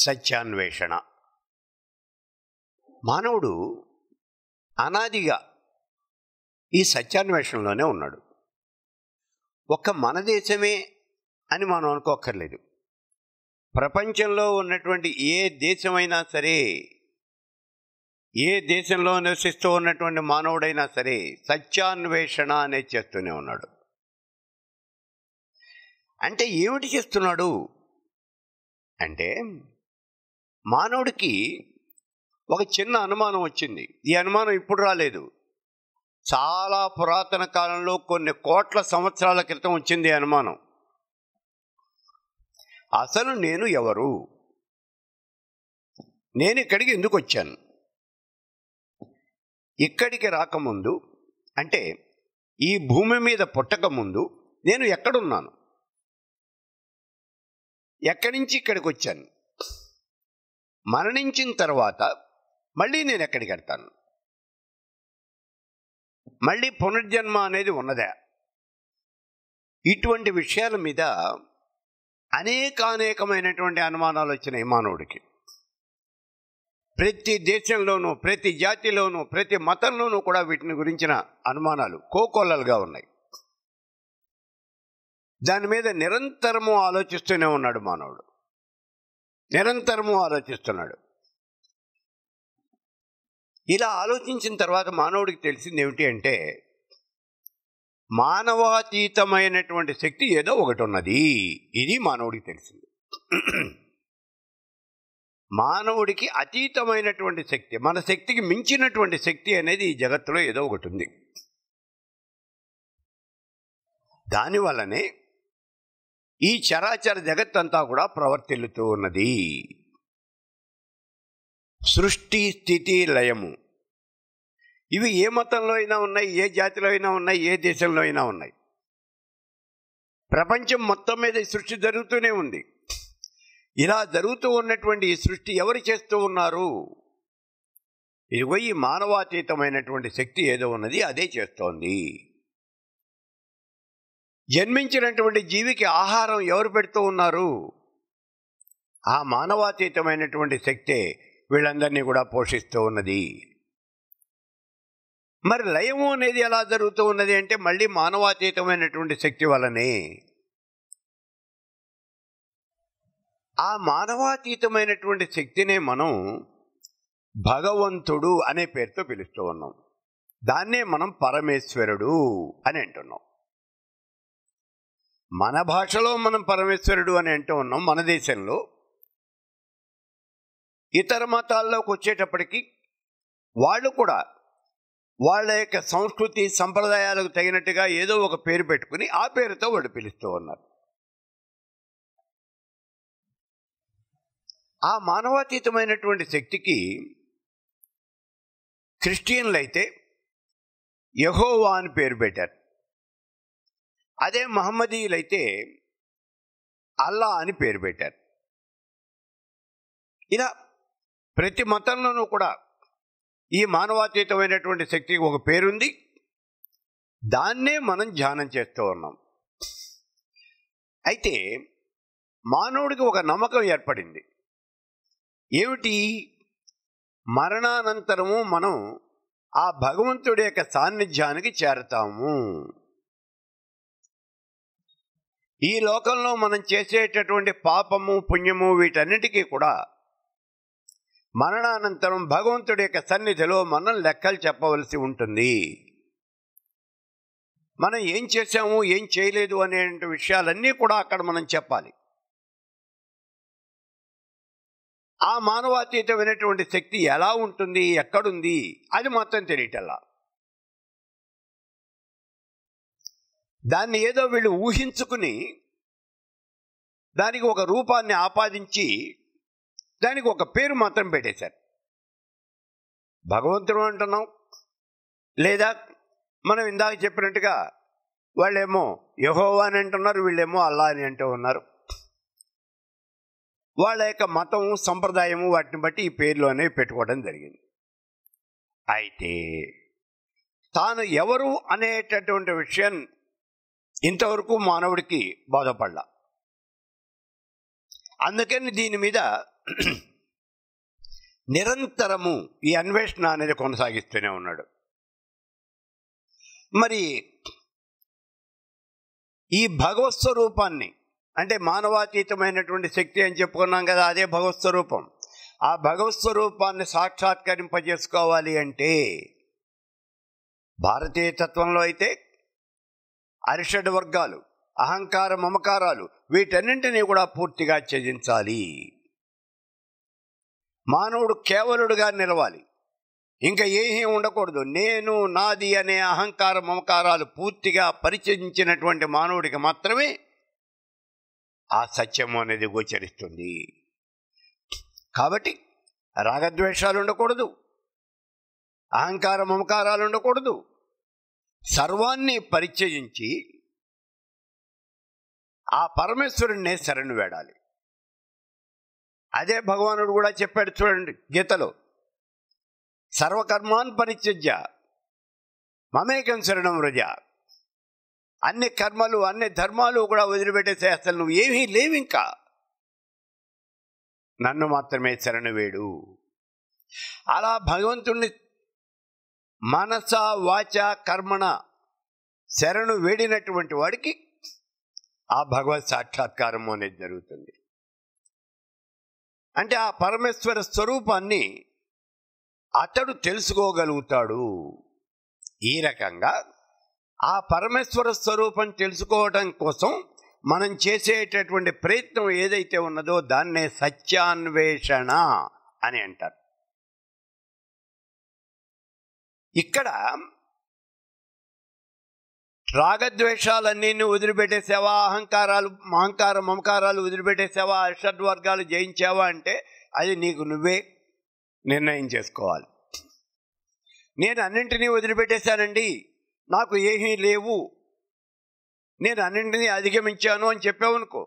సత్యాన్వేషణ మానవుడు అనాదిగా ఈ సత్యాన్వేషణలోనే ఉన్నాడు ఒక్క మన దేశమే అని మనం అనుకోక్కర్లేదు ప్రపంచంలో ఉన్నటువంటి ఏ దేశమైనా సరే ఏ దేశంలో నివసిస్తూ ఉన్నటువంటి మానవుడైనా సరే సత్యాన్వేషణ అనేది చేస్తూనే ఉన్నాడు అంటే ఏమిటి చేస్తున్నాడు అంటే మానవుడికి ఒక చిన్న అనుమానం వచ్చింది ఈ అనుమానం ఇప్పుడు రాలేదు చాలా పురాతన కాలంలో కొన్ని కోట్ల సంవత్సరాల క్రితం వచ్చింది అనుమానం అసలు నేను ఎవరు నేను ఇక్కడికి ఎందుకు వచ్చాను ఇక్కడికి రాకముందు అంటే ఈ భూమి మీద పుట్టకముందు నేను ఎక్కడున్నాను ఎక్కడి నుంచి ఇక్కడికి వచ్చాను మరణించిన తర్వాత మళ్ళీ నేను ఎక్కడికి వెళ్తాను మళ్ళీ పునర్జన్మ అనేది ఉన్నదే ఇటువంటి విషయాల మీద అనేకానేకమైనటువంటి అనుమానాలు వచ్చినాయి మానవుడికి ప్రతి దేశంలోనూ ప్రతి జాతిలోనూ ప్రతి మతంలోనూ కూడా వీటిని గురించిన అనుమానాలు కోకొల్లలుగా ఉన్నాయి దాని మీద నిరంతరము ఆలోచిస్తూనే ఉన్నాడు మానవుడు నిరంతరము ఆలోచిస్తున్నాడు ఇలా ఆలోచించిన తర్వాత మానవుడికి తెలిసింది ఏమిటి అంటే మానవాతీతమైనటువంటి శక్తి ఏదో ఒకటి ఉన్నది ఇది మానవుడికి తెలిసింది మానవుడికి అతీతమైనటువంటి శక్తి మన శక్తికి మించినటువంటి శక్తి అనేది ఈ జగత్తులో ఏదో ఒకటి ఉంది దానివల్లనే ఈ చరాచర జగత్తంతా కూడా ప్రవర్తిల్లుతూ ఉన్నది సృష్టి స్థితి లయము ఇవి ఏ మతంలో అయినా ఉన్నాయి ఏ జాతిలో అయినా ఉన్నాయి ఏ దేశంలో అయినా ఉన్నాయి ప్రపంచం మొత్తం మీద ఈ సృష్టి జరుగుతూనే ఉంది ఇలా జరుగుతూ ఉన్నటువంటి ఈ సృష్టి ఎవరు చేస్తూ ఉన్నారు ఇదిగో ఈ మానవాతీతమైనటువంటి శక్తి ఏదో ఉన్నది అదే చేస్తోంది జన్మించినటువంటి జీవికి ఆహారం ఎవరు పెడుతూ ఉన్నారు ఆ మానవాతీతమైనటువంటి శక్తే వీళ్ళందరినీ కూడా పోషిస్తూ ఉన్నది మరి లయము అనేది ఎలా జరుగుతూ ఉన్నది అంటే మళ్ళీ మానవాతీతమైనటువంటి శక్తి వలనే ఆ మానవాతీతమైనటువంటి శక్తినే మనం భగవంతుడు అనే పేరుతో పిలుస్తూ ఉన్నాం దాన్నే మనం పరమేశ్వరుడు అని అంటున్నాం మన భాషలో మనం పరమేశ్వరుడు అని అంటూ ఉన్నాం మన దేశంలో ఇతర మతాల్లోకి వచ్చేటప్పటికి వాళ్ళు కూడా వాళ్ళ యొక్క సంస్కృతి సంప్రదాయాలకు తగినట్టుగా ఏదో ఒక పేరు పెట్టుకుని ఆ పేరుతో వాళ్ళు పిలుస్తూ ఉన్నారు ఆ మానవాతీతమైనటువంటి శక్తికి క్రిస్టియన్లు అయితే యహోవా అని పేరు పెట్టారు అదే మహమ్మదీయులైతే అల్లా అని పేరు పెట్టారు ఇలా ప్రతి మతంలోనూ కూడా ఈ మానవాతీతమైనటువంటి శక్తికి ఒక పేరుంది దాన్నే మనం ధ్యానం చేస్తూ ఉన్నాం అయితే మానవుడికి ఒక నమ్మకం ఏర్పడింది ఏమిటి మరణానంతరము మనం ఆ భగవంతుడి యొక్క సాన్నిధ్యానికి చేరతాము ఈ లోకంలో మనం చేసేటటువంటి పాపము పుణ్యము వీటన్నిటికీ కూడా మరణానంతరం భగవంతుడి యొక్క సన్నిధిలో మనం లెక్కలు చెప్పవలసి ఉంటుంది మనం ఏం చేశాము ఏం చేయలేదు అనే విషయాలన్నీ కూడా అక్కడ మనం చెప్పాలి ఆ మానవాతీతమైనటువంటి శక్తి ఎలా ఉంటుంది ఎక్కడుంది అది మొత్తం తెలియటల్లా దాన్ని ఏదో వీళ్ళు ఊహించుకుని దానికి ఒక రూపాన్ని ఆపాదించి దానికి ఒక పేరు మాత్రం పెట్టేశారు భగవంతుడు అంటున్నాం లేదా మనం ఇందాక చెప్పినట్టుగా వాళ్ళేమో యహోవా అని అంటున్నారు వీళ్ళేమో అల్లా అని అంటూ ఉన్నారు వాళ్ళ యొక్క మతం సంప్రదాయము వాటిని బట్టి ఈ పేర్లు అనేవి పెట్టుకోవడం జరిగింది అయితే తాను ఎవరు అనేటటువంటి విషయం ఇంతవరకు మానవుడికి బాధపడ్డా అందుకని దీని మీద నిరంతరము ఈ అన్వేషణ అనేది కొనసాగిస్తూనే ఉన్నాడు మరి ఈ భగవత్స్వరూపాన్ని అంటే మానవాతీతమైనటువంటి శక్తి అని చెప్పుకున్నాం కదా అదే భగవత్స్వరూపం ఆ భగవత్స్వరూపాన్ని సాక్షాత్కరింపజేసుకోవాలి అంటే భారతీయ తత్వంలో అయితే అరిషడ్ వర్గాలు అహంకార మమకారాలు వీటన్నింటినీ కూడా పూర్తిగా త్యజించాలి మానవుడు కేవలుడుగా నిలవాలి ఇంకా ఏమీ ఉండకూడదు నేను నాది అనే అహంకార మమకారాలు పూర్తిగా పరిచయించినటువంటి మానవుడికి మాత్రమే ఆ సత్యము అనేది గోచరిస్తుంది కాబట్టి రాగద్వేషాలు ఉండకూడదు అహంకార మమకారాలు ఉండకూడదు సర్వాన్ని పరిచయించి ఆ పరమేశ్వరుణ్ణే శరణు వేడాలి అదే భగవానుడు కూడా చెప్పాడు చూడండి గీతలో సర్వకర్మాన్ పరిత్యజ్య మమేకం శరణం రజ అన్ని కర్మలు అన్ని ధర్మాలు కూడా వదిలిపెట్టేసే అసలు నువ్వు ఏమీ లేవు ఇంకా నన్ను మాత్రమే శరణు వేడు అలా భగవంతుణ్ణి మనస వాచ కర్మణ శరణు వేడినటువంటి వాడికి ఆ భగవత్ సాక్షాత్కారము అనేది జరుగుతుంది అంటే ఆ పరమేశ్వర స్వరూపాన్ని అతడు తెలుసుకోగలుగుతాడు ఈ రకంగా ఆ పరమేశ్వర స్వరూపం తెలుసుకోవడం కోసం మనం చేసేటటువంటి ప్రయత్నం ఏదైతే ఉన్నదో దాన్నే సత్యాన్వేషణ అని అంటారు ఇక్కడ రాగద్వేషాలన్నీ వదిలిపెట్టేసావా అహంకారాలు అహంకార మమకారాలు వదిలిపెట్టేసావా అష్టవర్గాలు జయించావా అంటే అది నీకు నువ్వే నిర్ణయం చేసుకోవాలి నేను అన్నింటినీ వదిలిపెట్టేశానండి నాకు ఏమీ లేవు నేను అన్నింటినీ అధిగమించాను అని చెప్పావనుకో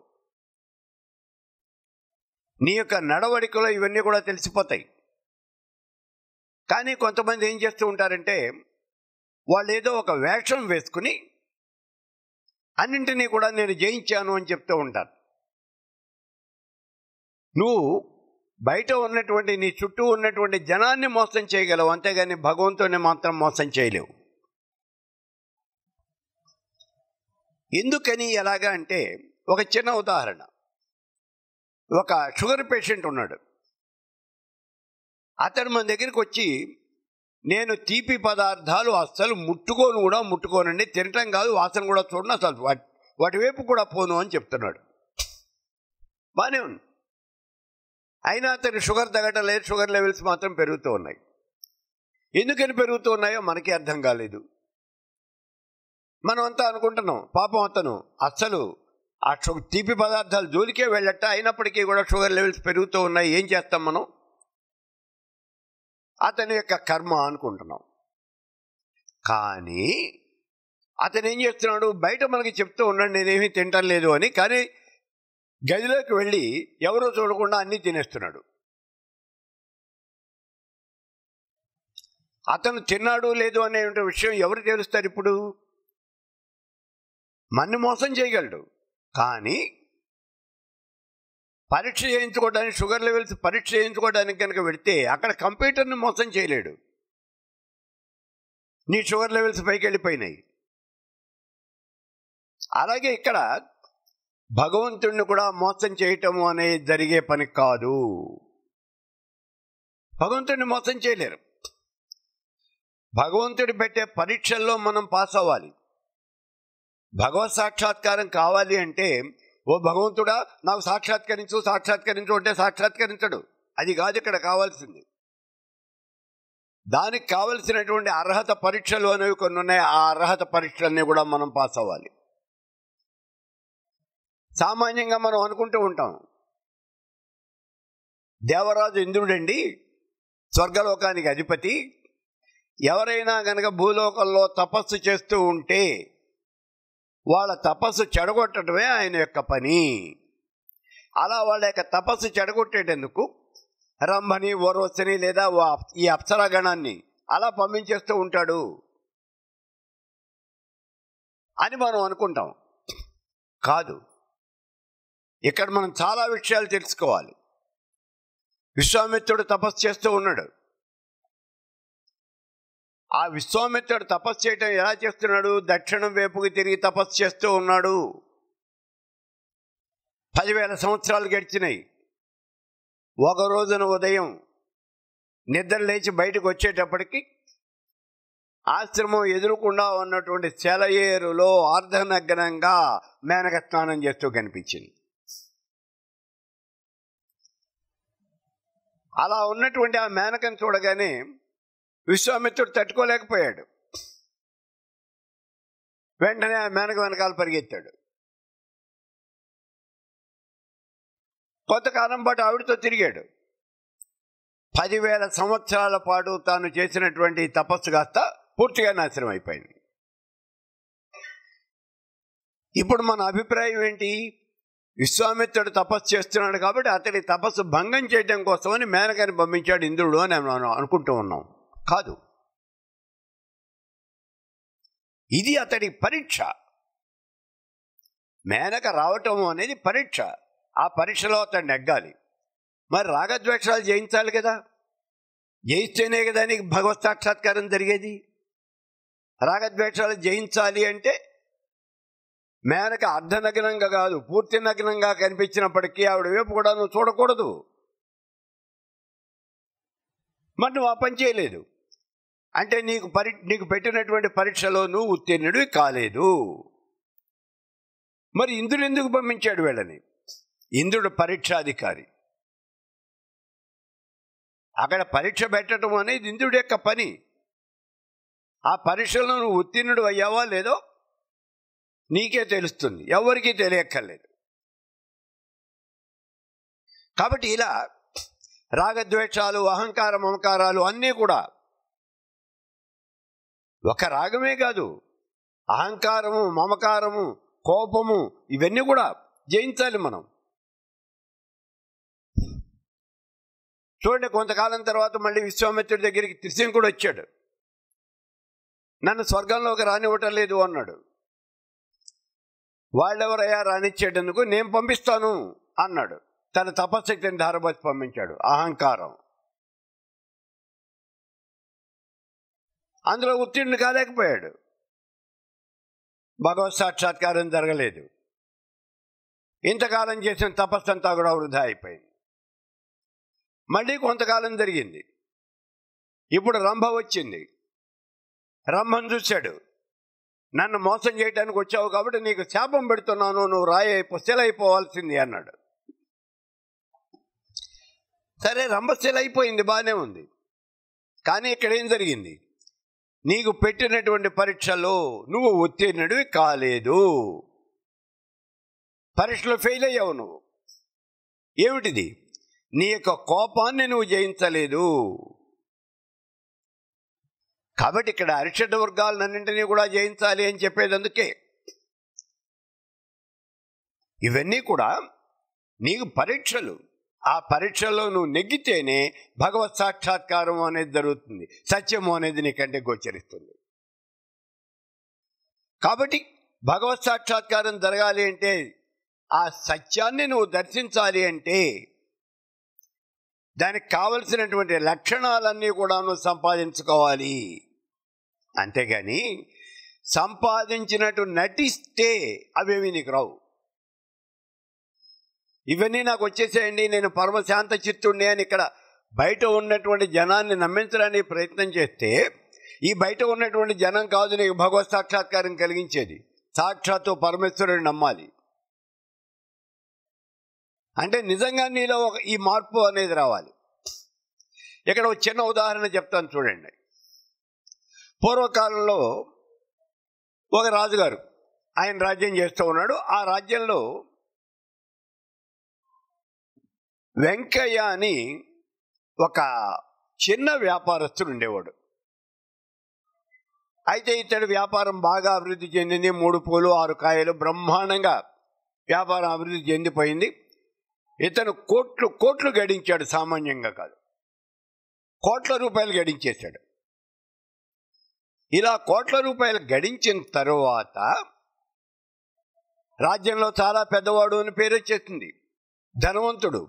నీ యొక్క నడవడికలో ఇవన్నీ కూడా తెలిసిపోతాయి కానీ కొంతమంది ఏం చేస్తూ ఉంటారంటే వాళ్ళు ఏదో ఒక వేషం వేసుకుని అన్నింటినీ కూడా నేను జయించాను అని చెప్తూ ఉంటాను నువ్వు బయట ఉన్నటువంటి నీ చుట్టూ ఉన్నటువంటి జనాన్ని మోసం చేయగలవు అంతేగాని భగవంతుని మాత్రం మోసం చేయలేవు ఎందుకని ఎలాగా అంటే ఒక చిన్న ఉదాహరణ ఒక షుగర్ పేషెంట్ ఉన్నాడు అతడు మన దగ్గరికి వచ్చి నేను తీపి పదార్థాలు అస్సలు ముట్టుకోను కూడా ముట్టుకోనండి తినటం కాదు వాసన కూడా చూడండి అసలు వాటి వాటి వైపు కూడా పోను అని చెప్తున్నాడు బాగానే ఉంది అయినా అతని షుగర్ తగ్గటం లేదు షుగర్ లెవెల్స్ మాత్రం పెరుగుతూ ఉన్నాయి ఎందుకని పెరుగుతూ ఉన్నాయో మనకి అర్థం కాలేదు మనం అంతా అనుకుంటున్నాం పాపం అతను అస్సలు ఆ తీపి పదార్థాలు జోలికే వెళ్ళట అయినప్పటికీ కూడా షుగర్ లెవెల్స్ పెరుగుతూ ఉన్నాయి ఏం చేస్తాం మనం అతని యొక్క కర్మ అనుకుంటున్నాం కానీ అతను ఏం చేస్తున్నాడు బయట మనకి చెప్తూ ఉన్నాడు నేనేమీ తింటం లేదు అని కానీ గదిలోకి వెళ్ళి ఎవరో చూడకుండా అన్నీ తినేస్తున్నాడు అతను తిన్నాడు లేదు అనే విషయం ఎవరు తెలుస్తారు ఇప్పుడు మన్ని మోసం చేయగలడు కానీ పరీక్ష చేయించుకోవడానికి షుగర్ లెవెల్స్ పరీక్ష చేయించుకోవడానికి కనుక వెళితే అక్కడ కంప్యూటర్ని మోసం చేయలేడు నీ షుగర్ లెవెల్స్ పైకి వెళ్ళిపోయినాయి అలాగే ఇక్కడ భగవంతుణ్ణి కూడా మోసం చేయటము అనేది జరిగే పని కాదు భగవంతుడిని మోసం చేయలేరు భగవంతుడు పెట్టే పరీక్షల్లో మనం పాస్ అవ్వాలి భగవత్ సాక్షాత్కారం కావాలి అంటే ఓ భగవంతుడా నాకు సాక్షాత్కరించు సాక్షాత్కరించు అంటే సాక్షాత్కరించడు అది కాదు ఇక్కడ కావాల్సింది దానికి కావలసినటువంటి అర్హత పరీక్షలు అనేవి కొన్ని ఉన్నాయి ఆ అర్హత పరీక్షలన్నీ కూడా మనం పాస్ అవ్వాలి సామాన్యంగా మనం అనుకుంటూ ఉంటాం దేవరాజు ఇంద్రుడండి స్వర్గలోకానికి అధిపతి ఎవరైనా కనుక భూలోకంలో తపస్సు చేస్తూ ఉంటే వాళ్ళ తపస్సు చెడగొట్టడమే ఆయన యొక్క పని అలా వాళ్ళ యొక్క తపస్సు చెడగొట్టేటందుకు రంభని ఓర్వశని లేదా ఈ అప్సరగణాన్ని అలా పంపించేస్తూ ఉంటాడు అని మనం అనుకుంటాం కాదు ఇక్కడ మనం చాలా విషయాలు తెలుసుకోవాలి విశ్వామిత్రుడు తపస్సు చేస్తూ ఉన్నాడు ఆ విశ్వామిత్రుడు తపస్సు చేయటం ఎలా చేస్తున్నాడు దక్షిణం వైపుకి తిరిగి తపస్సు చేస్తూ ఉన్నాడు పదివేల సంవత్సరాలు గడిచినాయి ఒక రోజున ఉదయం నిద్ర లేచి బయటకు వచ్చేటప్పటికి ఆశ్రమం ఎదురుకుండా ఉన్నటువంటి సెలయేరులో అర్ధనగ్నంగా మేనక స్నానం చేస్తూ కనిపించింది అలా ఉన్నటువంటి ఆ మేనకను చూడగానే విశ్వామిత్రుడు తట్టుకోలేకపోయాడు వెంటనే ఆ మేనక వెనకాలు పరిగెత్తాడు కొంతకాలం పాటు ఆవిడతో తిరిగాడు పదివేల సంవత్సరాల పాటు తాను చేసినటువంటి తపస్సు కాస్త పూర్తిగా నాశనం అయిపోయింది ఇప్పుడు మన అభిప్రాయం ఏంటి విశ్వామిత్రుడు తపస్సు చేస్తున్నాడు కాబట్టి అతడి తపస్సు భంగం చేయడం కోసమని మేనకని పంపించాడు ఇంద్రుడు అని అనుకుంటూ ఉన్నాం కాదు ఇది అతడి పరీక్ష మేనక రావటం అనేది పరీక్ష ఆ పరీక్షలో అతడు నెగ్గాలి మరి రాగద్వేషాలు జయించాలి కదా జయిస్తేనే కదా నీకు భగవత్ సాక్షాత్కారం జరిగేది రాగద్వేషాలు జయించాలి అంటే మేనక అర్ధనగ్నంగా కాదు పూర్తి నగ్నంగా కనిపించినప్పటికీ ఆవిడ వైపు కూడా నువ్వు చూడకూడదు మరి నువ్వు ఆ పని చేయలేదు అంటే నీకు పరి నీకు పెట్టినటువంటి పరీక్షలో నువ్వు ఉత్తీర్ణుడు కాలేదు మరి ఇంద్రుడు ఎందుకు పంపించాడు వీళ్ళని ఇంద్రుడు పరీక్షాధికారి అక్కడ పరీక్ష పెట్టడం అనేది ఇంద్రుడి యొక్క పని ఆ పరీక్షలో నువ్వు ఉత్తీర్ణుడు అయ్యావా లేదో నీకే తెలుస్తుంది ఎవరికీ తెలియక్కర్లేదు కాబట్టి ఇలా రాగద్వేషాలు అహంకార మమకారాలు అన్నీ కూడా ఒక రాగమే కాదు అహంకారము మమకారము కోపము ఇవన్నీ కూడా జయించాలి మనం చూడండి కొంతకాలం తర్వాత మళ్ళీ విశ్వామిత్రుడి దగ్గరికి త్రిశంకుడు వచ్చాడు నన్ను స్వర్గంలోకి రానివ్వటం లేదు అన్నాడు వాళ్ళెవరయ్యా రానిచ్చేటందుకు నేను పంపిస్తాను అన్నాడు తన తపశక్తిని ధారపతి పంపించాడు అహంకారం అందులో ఉత్తీర్ణుడు కాలేకపోయాడు భగవత్ సాక్షాత్కారం జరగలేదు ఇంతకాలం చేసిన తపస్సు అంతా కూడా వృధా అయిపోయింది మళ్ళీ కొంతకాలం జరిగింది ఇప్పుడు రంభ వచ్చింది రంభను చూశాడు నన్ను మోసం చేయడానికి వచ్చావు కాబట్టి నీకు శాపం పెడుతున్నాను నువ్వు రాయి అయిపో అయిపోవాల్సింది అన్నాడు సరే రంభ అయిపోయింది బాగానే ఉంది కానీ ఇక్కడ ఏం జరిగింది నీకు పెట్టినటువంటి పరీక్షలో నువ్వు ఉత్తీర్ణుడివి కాలేదు పరీక్షలో ఫెయిల్ అయ్యావు నువ్వు ఏమిటిది నీ యొక్క కోపాన్ని నువ్వు జయించలేదు కాబట్టి ఇక్కడ అరిషడ్ నన్నింటినీ కూడా జయించాలి అని చెప్పేది అందుకే ఇవన్నీ కూడా నీకు పరీక్షలు ఆ పరీక్షలో నువ్వు నెగ్గితేనే భగవత్ సాక్షాత్కారం అనేది జరుగుతుంది సత్యము అనేది నీకంటే గోచరిస్తుంది కాబట్టి భగవత్ సాక్షాత్కారం జరగాలి అంటే ఆ సత్యాన్ని నువ్వు దర్శించాలి అంటే దానికి కావలసినటువంటి లక్షణాలన్నీ కూడా నువ్వు సంపాదించుకోవాలి అంతేగాని సంపాదించినట్టు నటిస్తే అవేవి నీకు రావు ఇవన్నీ నాకు వచ్చేసేయండి నేను పరమశాంత చిత్తుడిని అని ఇక్కడ బయట ఉన్నటువంటి జనాన్ని నమ్మించడానికి ప్రయత్నం చేస్తే ఈ బయట ఉన్నటువంటి జనం కాదు నీకు భగవత్ సాక్షాత్కారం కలిగించేది సాక్షాత్తు పరమేశ్వరుడు నమ్మాలి అంటే నిజంగా నీలో ఒక ఈ మార్పు అనేది రావాలి ఇక్కడ ఒక చిన్న ఉదాహరణ చెప్తాను చూడండి పూర్వకాలంలో ఒక రాజుగారు ఆయన రాజ్యం చేస్తూ ఉన్నాడు ఆ రాజ్యంలో వెంకయ్య అని ఒక చిన్న వ్యాపారస్తుడు ఉండేవాడు అయితే ఇతడు వ్యాపారం బాగా అభివృద్ధి చెందింది మూడు పూలు ఆరు కాయలు బ్రహ్మాండంగా వ్యాపారం అభివృద్ధి చెందిపోయింది ఇతను కోట్లు కోట్లు గడించాడు సామాన్యంగా కాదు కోట్ల రూపాయలు గడించేశాడు ఇలా కోట్ల రూపాయలు గడించిన తరువాత రాజ్యంలో చాలా పెద్దవాడు అని పేరు వచ్చేసింది ధనవంతుడు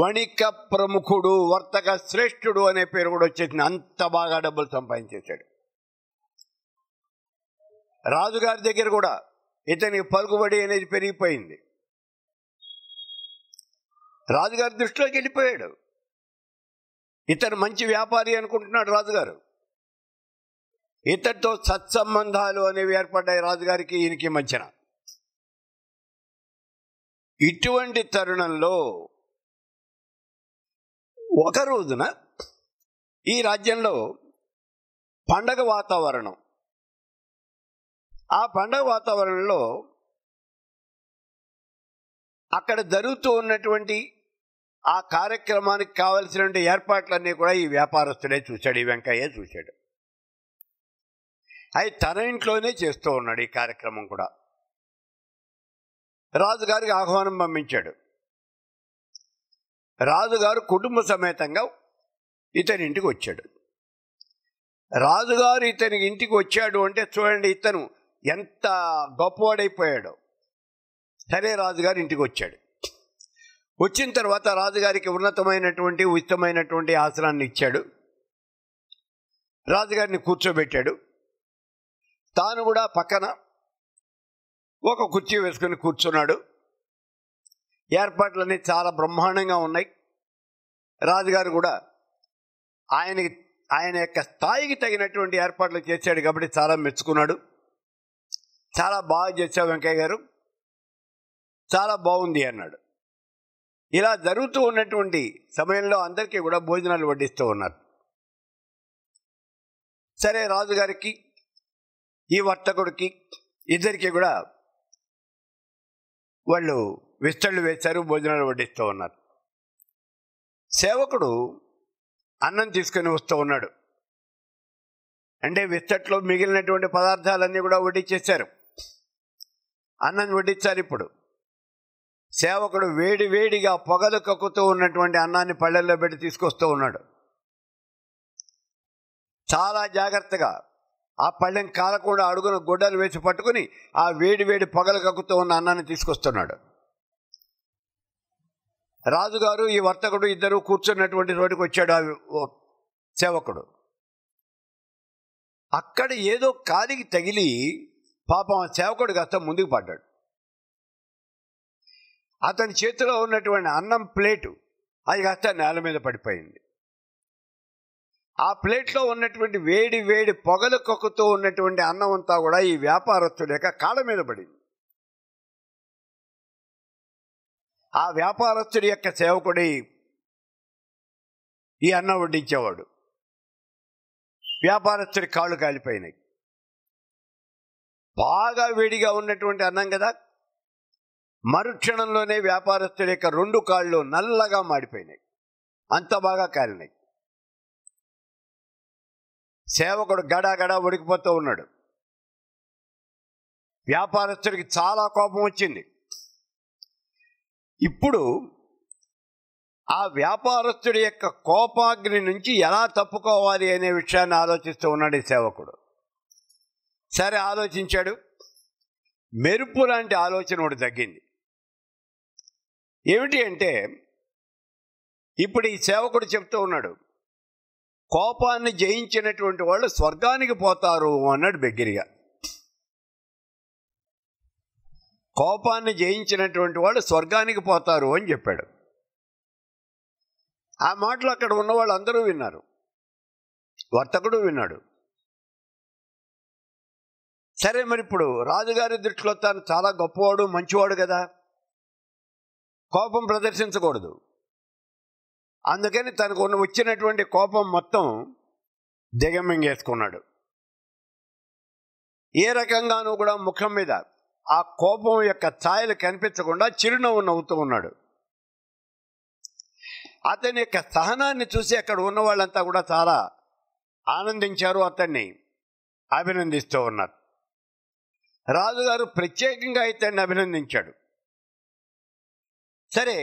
వణిక ప్రముఖుడు వర్తక శ్రేష్ఠుడు అనే పేరు కూడా వచ్చేసింది అంత బాగా డబ్బులు సంపాదించేశాడు రాజుగారి దగ్గర కూడా ఇతనికి పలుకుబడి అనేది పెరిగిపోయింది రాజుగారి దృష్టిలోకి వెళ్ళిపోయాడు ఇతను మంచి వ్యాపారి అనుకుంటున్నాడు రాజుగారు ఇతడితో సత్సంబంధాలు అనేవి ఏర్పడ్డాయి రాజుగారికి ఈయనకి మధ్యన ఇటువంటి తరుణంలో ఒక రోజున ఈ రాజ్యంలో పండగ వాతావరణం ఆ పండగ వాతావరణంలో అక్కడ జరుగుతూ ఉన్నటువంటి ఆ కార్యక్రమానికి కావలసినటువంటి ఏర్పాట్లన్నీ కూడా ఈ వ్యాపారస్తుడే చూశాడు ఈ వెంకయ్య చూశాడు అవి తన ఇంట్లోనే చేస్తూ ఉన్నాడు ఈ కార్యక్రమం కూడా రాజుగారికి ఆహ్వానం పంపించాడు రాజుగారు కుటుంబ సమేతంగా ఇతని ఇంటికి వచ్చాడు రాజుగారు ఇతని ఇంటికి వచ్చాడు అంటే చూడండి ఇతను ఎంత గొప్పవాడైపోయాడు సరే రాజుగారు ఇంటికి వచ్చాడు వచ్చిన తర్వాత రాజుగారికి ఉన్నతమైనటువంటి ఉచితమైనటువంటి ఆసనాన్ని ఇచ్చాడు రాజుగారిని కూర్చోబెట్టాడు తాను కూడా పక్కన ఒక కుర్చీ వేసుకుని కూర్చున్నాడు ఏర్పాట్లన్నీ చాలా బ్రహ్మాండంగా ఉన్నాయి రాజుగారు కూడా ఆయనకి ఆయన యొక్క స్థాయికి తగినటువంటి ఏర్పాట్లు చేశాడు కాబట్టి చాలా మెచ్చుకున్నాడు చాలా బాగా చేశావు వెంకయ్య గారు చాలా బాగుంది అన్నాడు ఇలా జరుగుతూ ఉన్నటువంటి సమయంలో అందరికీ కూడా భోజనాలు వడ్డిస్తూ ఉన్నారు సరే రాజుగారికి ఈ వర్తకుడికి ఇద్దరికీ కూడా వాళ్ళు విస్తళ్ళు వేశారు భోజనాలు వడ్డిస్తూ ఉన్నారు సేవకుడు అన్నం తీసుకొని వస్తూ ఉన్నాడు అంటే విస్తట్లో మిగిలినటువంటి పదార్థాలన్నీ కూడా వడ్డించేశారు అన్నం వడ్డించారు ఇప్పుడు సేవకుడు వేడి వేడిగా పొగలు కక్కుతూ ఉన్నటువంటి అన్నాన్ని పళ్ళెల్లో పెట్టి తీసుకొస్తూ ఉన్నాడు చాలా జాగ్రత్తగా ఆ పళ్ళెం కాలకుండా అడుగున గుడ్డలు వేసి పట్టుకుని ఆ వేడి వేడి పొగలు కక్కుతూ ఉన్న అన్నాన్ని తీసుకొస్తున్నాడు రాజుగారు ఈ వర్తకుడు ఇద్దరు కూర్చున్నటువంటి రోడ్డుకు వచ్చాడు సేవకుడు అక్కడ ఏదో కాలికి తగిలి పాపం సేవకుడు కాస్త ముందుకు పడ్డాడు అతని చేతిలో ఉన్నటువంటి అన్నం ప్లేటు అది కాస్త నేల మీద పడిపోయింది ఆ ప్లేట్లో ఉన్నటువంటి వేడి వేడి పొగలు కక్కుతూ ఉన్నటువంటి అన్నం అంతా కూడా ఈ వ్యాపారస్తు లేక కాళ్ళ మీద పడింది ఆ వ్యాపారస్తుడి యొక్క సేవకుడి ఈ అన్నం వడ్డించేవాడు వ్యాపారస్తుడి కాళ్ళు కాలిపోయినాయి బాగా వేడిగా ఉన్నటువంటి అన్నం కదా మరుక్షణంలోనే వ్యాపారస్తుడి యొక్క రెండు కాళ్ళు నల్లగా మాడిపోయినాయి అంత బాగా కాలినాయి సేవకుడు గడాగడా ఉడికిపోతూ ఉన్నాడు వ్యాపారస్తుడికి చాలా కోపం వచ్చింది ఇప్పుడు ఆ వ్యాపారస్తుడి యొక్క కోపాగ్ని నుంచి ఎలా తప్పుకోవాలి అనే విషయాన్ని ఆలోచిస్తూ ఉన్నాడు ఈ సేవకుడు సరే ఆలోచించాడు మెరుపు లాంటి ఆలోచన ఒకటి తగ్గింది ఏమిటి అంటే ఇప్పుడు ఈ సేవకుడు చెప్తూ ఉన్నాడు కోపాన్ని జయించినటువంటి వాళ్ళు స్వర్గానికి పోతారు అన్నాడు బెగ్గిరిగా కోపాన్ని జయించినటువంటి వాళ్ళు స్వర్గానికి పోతారు అని చెప్పాడు ఆ మాటలు అక్కడ ఉన్న వాళ్ళందరూ విన్నారు వర్తకుడు విన్నాడు సరే మరి ఇప్పుడు రాజుగారి దృష్టిలో తాను చాలా గొప్పవాడు మంచివాడు కదా కోపం ప్రదర్శించకూడదు అందుకని తనకు ఉన్న వచ్చినటువంటి కోపం మొత్తం దిగమింగేసుకున్నాడు ఏ రకంగానూ కూడా ముఖం మీద ఆ కోపం యొక్క ఛాయలు కనిపించకుండా చిరునవ్వు నవ్వుతూ ఉన్నాడు అతని యొక్క సహనాన్ని చూసి అక్కడ ఉన్న వాళ్ళంతా కూడా చాలా ఆనందించారు అతన్ని అభినందిస్తూ ఉన్నారు రాజుగారు ప్రత్యేకంగా ఇతన్ని అభినందించాడు సరే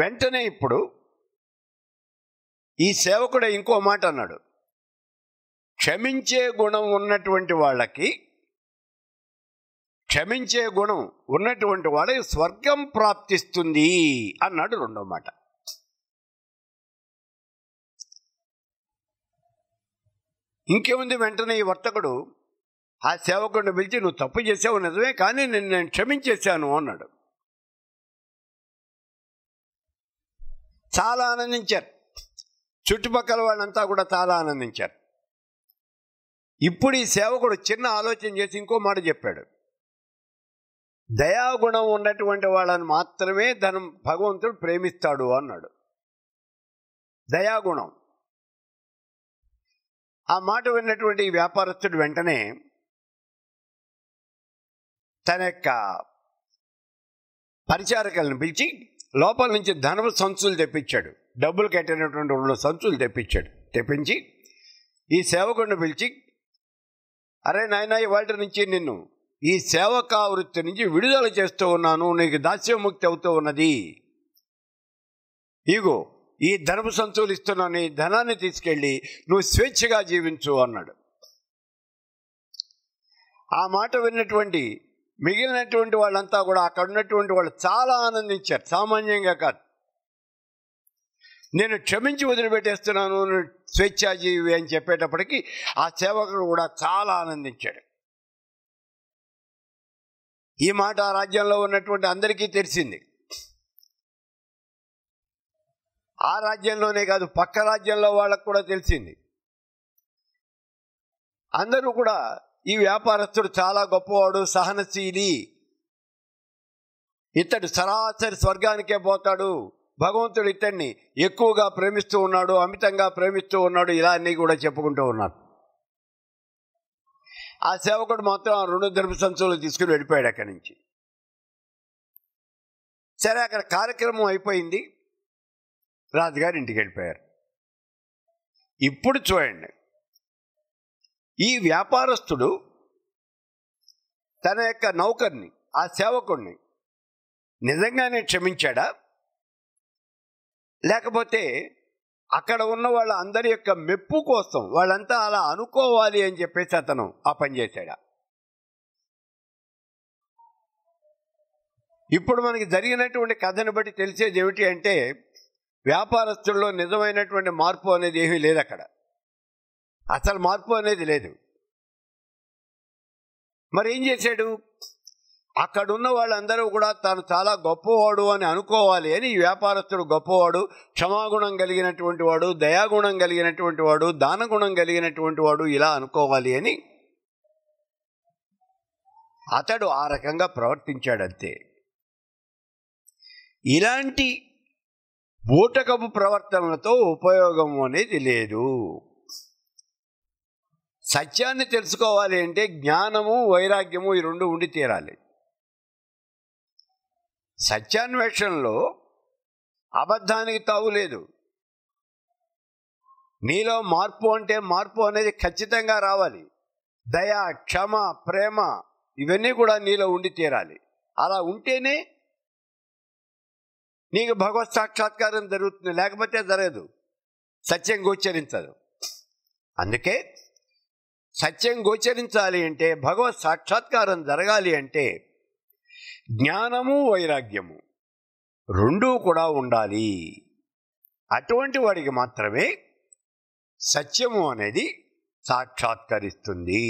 వెంటనే ఇప్పుడు ఈ సేవకుడు ఇంకో మాట అన్నాడు క్షమించే గుణం ఉన్నటువంటి వాళ్ళకి క్షమించే గుణం ఉన్నటువంటి వాడే స్వర్గం ప్రాప్తిస్తుంది అన్నాడు రెండో మాట ఇంకేముంది వెంటనే ఈ వర్తకుడు ఆ సేవకుడిని పిలిచి నువ్వు తప్పు చేసావు నిజమే కానీ నేను నేను క్షమించేశాను అన్నాడు చాలా ఆనందించారు చుట్టుపక్కల వాళ్ళంతా కూడా చాలా ఆనందించారు ఇప్పుడు ఈ సేవకుడు చిన్న ఆలోచన చేసి ఇంకో మాట చెప్పాడు దయాగుణం ఉన్నటువంటి వాళ్ళని మాత్రమే ధనం భగవంతుడు ప్రేమిస్తాడు అన్నాడు దయాగుణం ఆ మాట విన్నటువంటి వ్యాపారస్తుడు వెంటనే తన యొక్క పరిచారకులను పిలిచి లోపల నుంచి ధనపు సంచులు తెప్పించాడు డబ్బులు కట్టినటువంటి వాళ్ళు సంచులు తెప్పించాడు తెప్పించి ఈ సేవకుడిని పిలిచి అరే నాయన ఇవాళ నుంచి నిన్ను ఈ సేవకా వృత్తి నుంచి విడుదల చేస్తూ ఉన్నాను నీకు దాస్యముక్తి అవుతూ ఉన్నది ఇగో ఈ ధనపు సంచులు ఇస్తున్నాను ఈ ధనాన్ని తీసుకెళ్ళి నువ్వు స్వేచ్ఛగా జీవించు అన్నాడు ఆ మాట విన్నటువంటి మిగిలినటువంటి వాళ్ళంతా కూడా అక్కడ ఉన్నటువంటి వాళ్ళు చాలా ఆనందించారు సామాన్యంగా కాదు నేను క్షమించి వదిలిపెట్టేస్తున్నాను స్వేచ్ఛాజీవి అని చెప్పేటప్పటికీ ఆ సేవకుడు కూడా చాలా ఆనందించాడు ఈ మాట ఆ రాజ్యంలో ఉన్నటువంటి అందరికీ తెలిసింది ఆ రాజ్యంలోనే కాదు పక్క రాజ్యంలో వాళ్ళకు కూడా తెలిసింది అందరూ కూడా ఈ వ్యాపారస్తుడు చాలా గొప్పవాడు సహనశీలి ఇతడు సరాసరి స్వర్గానికే పోతాడు భగవంతుడు ఇతడిని ఎక్కువగా ప్రేమిస్తూ ఉన్నాడు అమితంగా ప్రేమిస్తూ ఉన్నాడు ఇలా అన్నీ కూడా చెప్పుకుంటూ ఉన్నారు ఆ సేవకుడు మాత్రం రెండు దెబ్బ సంచులు తీసుకుని వెళ్ళిపోయాడు అక్కడి నుంచి సరే అక్కడ కార్యక్రమం అయిపోయింది రాజుగారు ఇంటికి వెళ్ళిపోయారు ఇప్పుడు చూడండి ఈ వ్యాపారస్తుడు తన యొక్క నౌకర్ని ఆ సేవకుడిని నిజంగానే క్షమించాడా లేకపోతే అక్కడ ఉన్న వాళ్ళ అందరి యొక్క మెప్పు కోసం వాళ్ళంతా అలా అనుకోవాలి అని చెప్పేసి అతను ఆ పని చేశాడు ఇప్పుడు మనకి జరిగినటువంటి కథను బట్టి తెలిసేది ఏమిటి అంటే వ్యాపారస్తుల్లో నిజమైనటువంటి మార్పు అనేది ఏమీ లేదు అక్కడ అసలు మార్పు అనేది లేదు మరి ఏం చేశాడు అక్కడున్న వాళ్ళందరూ కూడా తాను చాలా గొప్పవాడు అని అనుకోవాలి అని ఈ వ్యాపారస్తుడు గొప్పవాడు క్షమాగుణం కలిగినటువంటి వాడు దయాగుణం కలిగినటువంటి వాడు దానగుణం కలిగినటువంటి వాడు ఇలా అనుకోవాలి అని అతడు ఆ రకంగా ప్రవర్తించాడంతే ఇలాంటి బూటకపు ప్రవర్తనలతో ఉపయోగం అనేది లేదు సత్యాన్ని తెలుసుకోవాలి అంటే జ్ఞానము వైరాగ్యము ఈ రెండు ఉండి తీరాలి సత్యాన్వేషణలో అబద్ధానికి తావులేదు నీలో మార్పు అంటే మార్పు అనేది ఖచ్చితంగా రావాలి దయ క్షమ ప్రేమ ఇవన్నీ కూడా నీలో ఉండి తీరాలి అలా ఉంటేనే నీకు భగవత్ సాక్షాత్కారం జరుగుతుంది లేకపోతే జరగదు సత్యం గోచరించదు అందుకే సత్యం గోచరించాలి అంటే భగవత్ సాక్షాత్కారం జరగాలి అంటే జ్ఞానము వైరాగ్యము రెండూ కూడా ఉండాలి అటువంటి వాడికి మాత్రమే సత్యము అనేది సాక్షాత్కరిస్తుంది